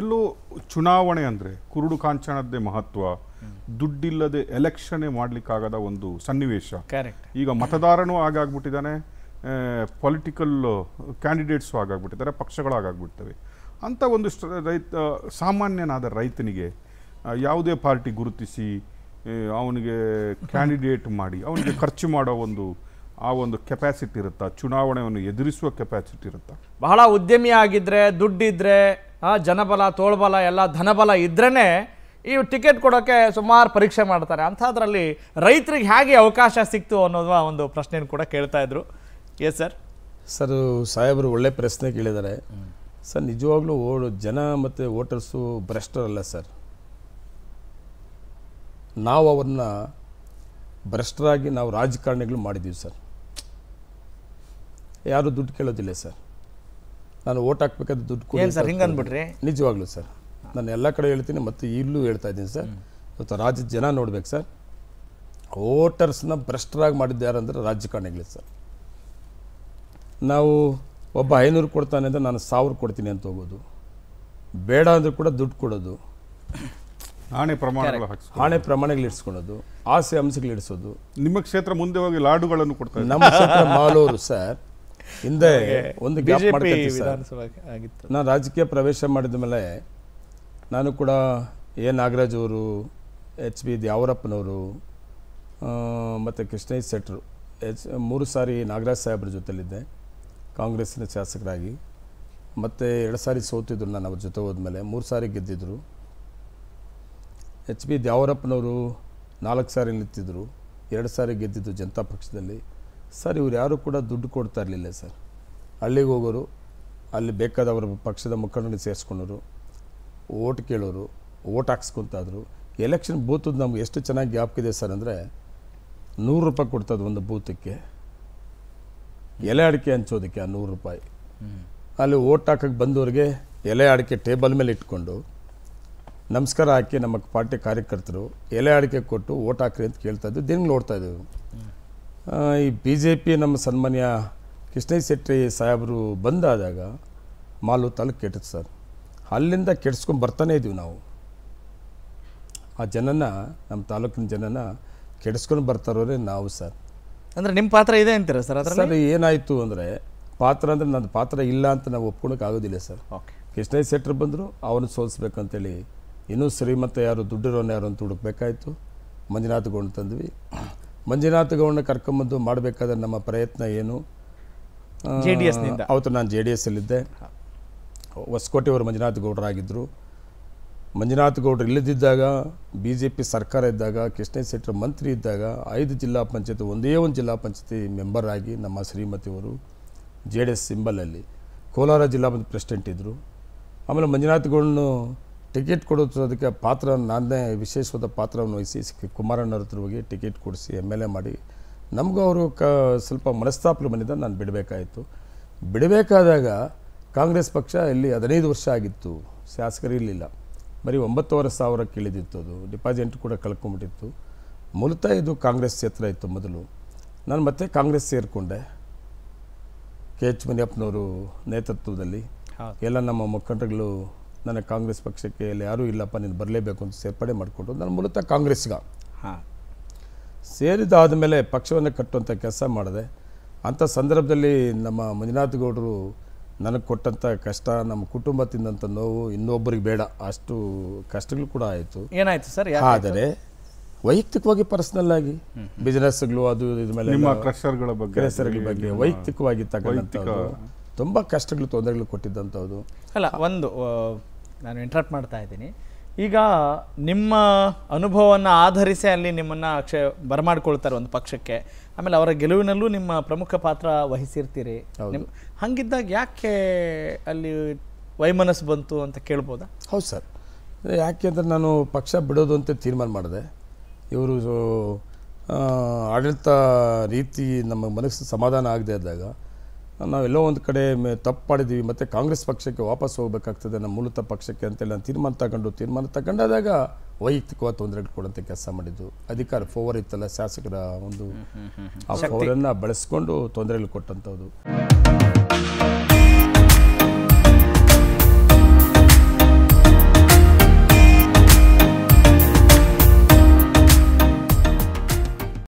ಎಲ್ಲೋ ಚುನಾವಣೆ ಅಂದರೆ ಕುರುಡು ಕಾಂಚನದ್ದೇ ಮಹತ್ವ ದುಡ್ಡಿಲ್ಲದೆ ಎಲೆಕ್ಷನ್ನೇ ಮಾಡಲಿಕ್ಕಾಗದ ಒಂದು ಸನ್ನಿವೇಶ ಈಗ ಮತದಾರನೂ ಆಗಾಗ್ಬಿಟ್ಟಿದ್ದಾನೆ ಪೊಲಿಟಿಕಲ್ ಕ್ಯಾಂಡಿಡೇಟ್ಸು ಆಗಾಗ್ಬಿಟ್ಟಿದ್ದಾರೆ ಆಗಾಗ್ಬಿಡ್ತವೆ ಅಂಥ ಒಂದು ರೈತ ಸಾಮಾನ್ಯನಾದ ರೈತನಿಗೆ ಯಾವುದೇ ಪಾರ್ಟಿ ಗುರುತಿಸಿ ಅವನಿಗೆ ಕ್ಯಾಂಡಿಡೇಟ್ ಮಾಡಿ ಅವನಿಗೆ ಖರ್ಚು ಮಾಡೋ ಒಂದು ಆ ಒಂದು ಕೆಪಾಸಿಟಿ ಇರುತ್ತಾ ಚುನಾವಣೆಯನ್ನು ಎದುರಿಸುವ ಕೆಪಾಸಿಟಿ ಇರುತ್ತಾ ಬಹಳ ಉದ್ಯಮಿ ಆಗಿದ್ರೆ ದುಡ್ಡಿದ್ರೆ ಜನಬಲ ತೋಳ್ಬಲ ಎಲ್ಲ ಧನಬಲ ಇದ್ರೇ ಈ ಟಿಕೆಟ್ ಕೊಡೋಕ್ಕೆ ಸುಮಾರು ಪರೀಕ್ಷೆ ಮಾಡ್ತಾರೆ ಅಂಥದ್ರಲ್ಲಿ ರೈತರಿಗೆ ಹೇಗೆ ಅವಕಾಶ ಸಿಕ್ತು ಅನ್ನೋದು ಒಂದು ಪ್ರಶ್ನೆಯನ್ನು ಕೂಡ ಕೇಳ್ತಾ ಇದ್ರು ಎಸ್ ಸರ್ ಸರ್ ಸಾಹೇಬರು ಒಳ್ಳೆ ಪ್ರಶ್ನೆ ಕೇಳಿದ್ದಾರೆ ಸರ್ ನಿಜವಾಗ್ಲೂ ಓಡು ಜನ ಮತ್ತು ವೋಟರ್ಸು ಭ್ರಷ್ಟರಲ್ಲ ಸರ್ ನಾವು ಅವ್ರನ್ನ ಭ್ರಷ್ಟರಾಗಿ ನಾವು ರಾಜಕಾರಣಿಗಳು ಮಾಡಿದ್ದೀವಿ ಸರ್ ಯಾರೂ ದುಡ್ಡು ಕೇಳೋದಿಲ್ಲ ಸರ್ ನಾನು ಓಟ್ ಹಾಕ್ಬೇಕಾದ್ರೆ ದುಡ್ಡು ಕೊಡ್ತೀನಿ ಸರ್ ಸರ್ ನಾನು ಎಲ್ಲ ಕಡೆ ಹೇಳ್ತೀನಿ ಮತ್ತು ಇಲ್ಲೂ ಹೇಳ್ತಾ ಇದ್ದೀನಿ ಸರ್ ಇವತ್ತು ರಾಜ್ಯದ ಜನ ನೋಡ್ಬೇಕು ಸರ್ ವೋಟರ್ಸ್ನ ಭ್ರಷ್ಟರಾಗಿ ಮಾಡಿದ್ದು ಯಾರಂದ್ರೆ ರಾಜಕಾರಣಿಗಳು ಸರ್ ನಾವು ಒಬ್ಬ ಐನೂರು ಕೊಡ್ತಾನೆ ಅಂದರೆ ನಾನು ಸಾವಿರ ಕೊಡ್ತೀನಿ ಅಂತ ಹೋಗೋದು ಬೇಡ ಅಂದ್ರೆ ಕೂಡ ದುಡ್ಡು ಕೊಡೋದು ಆಣೆ ಪ್ರಮಾಣ ಆಣೆ ಪ್ರಮಾಣಗಳು ಇಡ್ಸ್ಕೊಳ್ಳೋದು ಆಸೆ ಅಂಶಗಳು ಇಡಿಸೋದು ನಿಮ್ಮ ಕ್ಷೇತ್ರ ಮುಂದೆ ಹೋಗಿ ಲಾಡುಗಳನ್ನು ಕೊಡ್ತಾರೆ ನಮ್ಮ ಕ್ಷೇತ್ರ ಮಾಲೂರು ಸರ್ ಹಿಂದೆ ಒಂದು ನಾನು ರಾಜಕೀಯ ಪ್ರವೇಶ ಮಾಡಿದ ಮೇಲೆ ನಾನು ಕೂಡ ಎ ನಾಗರಾಜ್ ಅವರು ಎಚ್ ಬಿ ದ್ಯಾವರಪ್ಪನವರು ಮತ್ತು ಕೃಷ್ಣೇಶ್ ಶೆಟ್ರು ಎಚ್ ಮೂರು ಸಾರಿ ನಾಗರಾಜ್ ಸಾಹೇಬ್ರ ಜೊತೆಲಿದ್ದೆ ಕಾಂಗ್ರೆಸ್ಸಿನ ಶಾಸಕರಾಗಿ ಮತ್ತು ಎರಡು ಸಾರಿ ಸೋತಿದ್ರು ನಾನು ಅವ್ರ ಜೊತೆ ಹೋದ್ಮೇಲೆ ಮೂರು ಸಾರಿ ಗೆದ್ದಿದ್ದರು ಎಚ್ ಬಿ ದ್ಯಾವರಪ್ಪನವರು ನಾಲ್ಕು ಸಾರಿ ನಿಂತಿದ್ದರು ಎರಡು ಸಾರಿ ಗೆದ್ದಿದ್ದು ಜನತಾ ಪಕ್ಷದಲ್ಲಿ ಸರ್ ಇವ್ರು ಯಾರೂ ಕೂಡ ದುಡ್ಡು ಕೊಡ್ತಾ ಇರಲಿಲ್ಲ ಸರ್ ಹಳ್ಳಿಗೆ ಹೋಗೋರು ಅಲ್ಲಿ ಬೇಕಾದವರು ಪಕ್ಷದ ಮುಖಂಡರನ್ನು ಸೇರಿಸ್ಕೊಂಡ್ರು ಓಟ್ ಕೇಳೋರು ಓಟ್ ಹಾಕ್ಸ್ಕೊತಾದ್ರು ಎಲೆಕ್ಷನ್ ಬೂತದ್ದು ನಮ್ಗೆ ಎಷ್ಟು ಚೆನ್ನಾಗಿ ಇದೆ ಸರ್ ಅಂದರೆ ನೂರು ರೂಪಾಯಿ ಕೊಡ್ತದೆ ಒಂದು ಬೂತಕ್ಕೆ ಎಲೆ ಅಡಿಕೆ ಹಂಚೋದಕ್ಕೆ ಆ ನೂರು ರೂಪಾಯಿ ಅಲ್ಲಿ ಓಟ್ ಹಾಕಕ್ಕೆ ಬಂದವ್ರಿಗೆ ಎಲೆ ಅಡಿಕೆ ಟೇಬಲ್ ಮೇಲೆ ಇಟ್ಕೊಂಡು ನಮಸ್ಕಾರ ಹಾಕಿ ನಮ್ಮ ಪಾರ್ಟಿ ಕಾರ್ಯಕರ್ತರು ಎಲೆ ಅಡಿಕೆ ಕೊಟ್ಟು ಓಟ್ ಹಾಕ್ರಿ ಅಂತ ಕೇಳ್ತಾಯಿದ್ದು ದಿನ ನೋಡ್ತಾಯಿದ್ದೆವು ಈ ಬಿ ಜೆ ಪಿ ನಮ್ಮ ಸನ್ಮಾನ್ಯ ಕೃಷ್ಣ ಶೆಟ್ಟಿ ಸಾಹೇಬರು ಬಂದಾದಾಗ ಮಾಲು ತಾಲೂಕು ಕೆಟ್ಟದ್ದು ಸರ್ ಅಲ್ಲಿಂದ ಕೆಡ್ಸ್ಕೊಂಡು ಬರ್ತಾನೇ ಇದೀವಿ ನಾವು ಆ ಜನನ ನಮ್ಮ ತಾಲೂಕಿನ ಜನನ ಕೆಡಿಸ್ಕೊಂಡು ಬರ್ತಾರೋರೆ ನಾವು ಸರ್ ಅಂದರೆ ನಿಮ್ಮ ಪಾತ್ರ ಇದೆ ಅಂತೀರ ಸರ್ ಸರ್ ಏನಾಯಿತು ಅಂದರೆ ಪಾತ್ರ ಅಂದರೆ ನನ್ನ ಪಾತ್ರ ಇಲ್ಲ ಅಂತ ನಾವು ಒಪ್ಕೊಳಕ್ಕೆ ಆಗೋದಿಲ್ಲ ಸರ್ ಓಕೆ ಶೆಟ್ಟರು ಬಂದರು ಅವನು ಸೋಲಿಸ್ಬೇಕಂತೇಳಿ ಇನ್ನೂ ಶ್ರೀಮಂತ ಯಾರು ದುಡ್ಡಿರೋನು ಯಾರು ಅಂತ ಹುಡುಕ್ಬೇಕಾಯ್ತು ಮಂಜುನಾಥ್ಗೊಂಡು ತಂದ್ವಿ ಮಂಜುನಾಥ ಗೌಡನ ಕರ್ಕೊಂಬಂದು ಮಾಡಬೇಕಾದ ನಮ್ಮ ಪ್ರಯತ್ನ ಏನು ಜೆ ಡಿ ಎಸ್ನಿಂದ ಅವತ್ತು ನಾನು ಜೆ ಡಿ ಎಸ್ಸಲ್ಲಿದ್ದೆ ಹೊಸಕೋಟೆಯವರು ಮಂಜುನಾಥ್ ಗೌಡರಾಗಿದ್ದರು ಮಂಜುನಾಥ ಗೌಡರು ಇಲ್ಲದಿದ್ದಾಗ ಬಿ ಜೆ ಪಿ ಸರ್ಕಾರ ಇದ್ದಾಗ ಕೃಷ್ಣ ಶೆಟ್ಟರು ಮಂತ್ರಿ ಇದ್ದಾಗ ಐದು ಜಿಲ್ಲಾ ಪಂಚಾಯತ್ ಒಂದೇ ಒಂದು ಜಿಲ್ಲಾ ಪಂಚಾಯತಿ ಮೆಂಬರ್ ಆಗಿ ನಮ್ಮ ಶ್ರೀಮತಿಯವರು ಜೆ ಡಿ ಎಸ್ ಸಿಂಬಲಲ್ಲಿ ಕೋಲಾರ ಜಿಲ್ಲಾ ಪಂಚಾಯತ್ ಪ್ರೆಸಿಡೆಂಟ್ ಇದ್ದರು ಆಮೇಲೆ ಮಂಜುನಾಥ್ ಗೌಡನು ಟಿಕೆಟ್ ಕೊಡೋದಕ್ಕೆ ಪಾತ್ರ ನಾನೇ ವಿಶೇಷವಾದ ಪಾತ್ರವನ್ನು ವಹಿಸಿ ಹತ್ರ ಹೋಗಿ ಟಿಕೆಟ್ ಕೊಡಿಸಿ ಎಮ್ ಎಲ್ ಎ ಮಾಡಿ ನಮಗೂ ಅವರು ಕ ಸ್ವಲ್ಪ ಮನಸ್ತಾಪಲು ಬಂದಿದ್ದ ನಾನು ಬಿಡಬೇಕಾಯಿತು ಬಿಡಬೇಕಾದಾಗ ಕಾಂಗ್ರೆಸ್ ಪಕ್ಷ ಇಲ್ಲಿ ಹದಿನೈದು ವರ್ಷ ಆಗಿತ್ತು ಶಾಸಕರು ಇರಲಿಲ್ಲ ಬರೀ ಒಂಬತ್ತುವರೆ ಸಾವಿರ ಕೇಳಿದಿತ್ತು ಅದು ಡಿಪಾಸಿಟ್ ಕೂಡ ಕಳ್ಕೊಂಬಿಟ್ಟಿತ್ತು ಮೂಲತಃ ಇದು ಕಾಂಗ್ರೆಸ್ ಕ್ಷೇತ್ರ ಇತ್ತು ಮೊದಲು ನಾನು ಮತ್ತೆ ಕಾಂಗ್ರೆಸ್ ಸೇರಿಕೊಂಡೆ ಕೆ ಎಚ್ ಮನಿಯಪ್ಪನವರು ನೇತೃತ್ವದಲ್ಲಿ ಎಲ್ಲ ನಮ್ಮ ಮುಖಂಡರುಗಳು ನನಗೆ ಕಾಂಗ್ರೆಸ್ ಪಕ್ಷಕ್ಕೆ ಇಲ್ಲಿ ಯಾರೂ ಇಲ್ಲಪ್ಪ ನೀನು ಬರಲೇಬೇಕು ಅಂತ ಸೇರ್ಪಡೆ ಮಾಡಿಕೊಂಡು ನಾನು ಮೂಲತಃ ಕಾಂಗ್ರೆಸ್ಗ ಹಾ ಸೇರಿದಾದ ಮೇಲೆ ಪಕ್ಷವನ್ನು ಕಟ್ಟುವಂಥ ಕೆಲಸ ಮಾಡಿದೆ ಅಂಥ ಸಂದರ್ಭದಲ್ಲಿ ನಮ್ಮ ಮಂಜುನಾಥ್ ಗೌಡರು ನನಗೆ ಕೊಟ್ಟಂಥ ಕಷ್ಟ ನಮ್ಮ ಕುಟುಂಬ ತಿಂದಂಥ ನೋವು ಇನ್ನೊಬ್ಬರಿಗೆ ಬೇಡ ಅಷ್ಟು ಕಷ್ಟಗಳು ಕೂಡ ಆಯಿತು ಏನಾಯಿತು ಸರ್ ಆದರೆ ವೈಯಕ್ತಿಕವಾಗಿ ಪರ್ಸನಲ್ ಆಗಿ ಬಿಸ್ನೆಸ್ಗಳು ಅದು ಇದ್ರ ಮೇಲೆ ಬಗ್ಗೆ ವೈಯಕ್ತಿಕವಾಗಿ ತಗೊಂಡಂಥದ್ದು ತುಂಬಾ ಕಷ್ಟಗಳು ತೊಂದರೆಗಳು ಕೊಟ್ಟಿದ್ದಂಥದ್ದು ಅಲ್ಲ ಒಂದು ನಾನು ಇಂಟ್ರಪ್ಟ್ ಮಾಡ್ತಾ ಇದ್ದೀನಿ ಈಗ ನಿಮ್ಮ ಅನುಭವವನ್ನು ಆಧರಿಸಿ ಅಲ್ಲಿ ನಿಮ್ಮನ್ನು ಅಕ್ಷಯ ಬರಮಾಡ್ಕೊಳ್ತಾರೆ ಒಂದು ಪಕ್ಷಕ್ಕೆ ಆಮೇಲೆ ಅವರ ಗೆಲುವಿನಲ್ಲೂ ನಿಮ್ಮ ಪ್ರಮುಖ ಪಾತ್ರ ವಹಿಸಿರ್ತೀರಿ ನಿಮ್ಮ ಹಾಗಿದ್ದಾಗ ಯಾಕೆ ಅಲ್ಲಿ ವೈಮನಸ್ಸು ಬಂತು ಅಂತ ಕೇಳ್ಬೋದಾ ಹೌದು ಸರ್ ಯಾಕೆ ಅಂದರೆ ನಾನು ಪಕ್ಷ ಬಿಡೋದು ಅಂತ ತೀರ್ಮಾನ ಮಾಡಿದೆ ಇವರು ಆಡಳಿತ ರೀತಿ ನಮ್ಮ ಮನಸ್ಸು ಸಮಾಧಾನ ಆಗದೆ ಇದ್ದಾಗ ನಾವೆಲ್ಲೋ ಒಂದು ಕಡೆ ತಪ್ಪು ಮಾಡಿದ್ದೀವಿ ಮತ್ತು ಕಾಂಗ್ರೆಸ್ ಪಕ್ಷಕ್ಕೆ ವಾಪಸ್ ಹೋಗಬೇಕಾಗ್ತದೆ ನಮ್ಮ ಮೂಲತ ಪಕ್ಷಕ್ಕೆ ಅಂತೇಳಿ ನಾನು ತೀರ್ಮಾನ ತಗೊಂಡು ತೀರ್ಮಾನ ತಗೊಂಡಾದಾಗ ವೈಯಕ್ತಿಕವಾದ ತೊಂದರೆಗಳು ಕೊಡುವಂಥ ಕೆಲಸ ಮಾಡಿದ್ದು ಅಧಿಕಾರ ಫೋವರ್ ಇತ್ತಲ್ಲ ಶಾಸಕರ ಒಂದು ಆ ಫೋವರನ್ನು ಬಳಸ್ಕೊಂಡು ತೊಂದರೆಗಳು ಕೊಟ್ಟಂಥದ್ದು